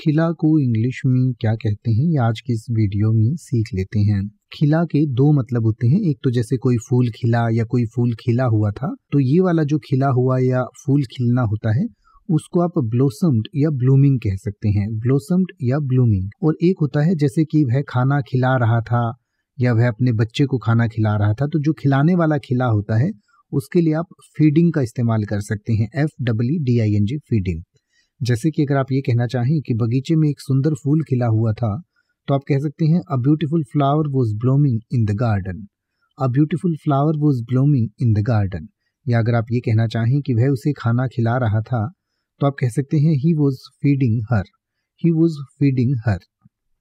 खिला को इंग्लिश में क्या कहते हैं ये आज की इस वीडियो में सीख लेते हैं खिला के दो मतलब होते हैं एक तो जैसे कोई फूल खिला या कोई फूल खिला हुआ था तो ये वाला जो खिला हुआ या फूल खिलना होता है उसको आप ब्लोसम्ड या ब्लूमिंग कह सकते हैं ब्लोसम्ड या ब्लूमिंग और एक होता है जैसे कि वह खाना खिला रहा था या वह अपने बच्चे को खाना खिला रहा था तो जो खिलाने वाला खिला होता है उसके लिए आप फीडिंग का इस्तेमाल कर सकते हैं F W D I N G feeding जैसे कि अगर आप ये कहना चाहें कि बगीचे में एक सुंदर फूल खिला हुआ था तो आप कह सकते हैं a beautiful flower was blooming in the garden a beautiful flower was blooming in the garden या अगर आप ये कहना चाहें कि वह उसे खाना खिला रहा था तो आप कह सकते हैं he was feeding her he was feeding her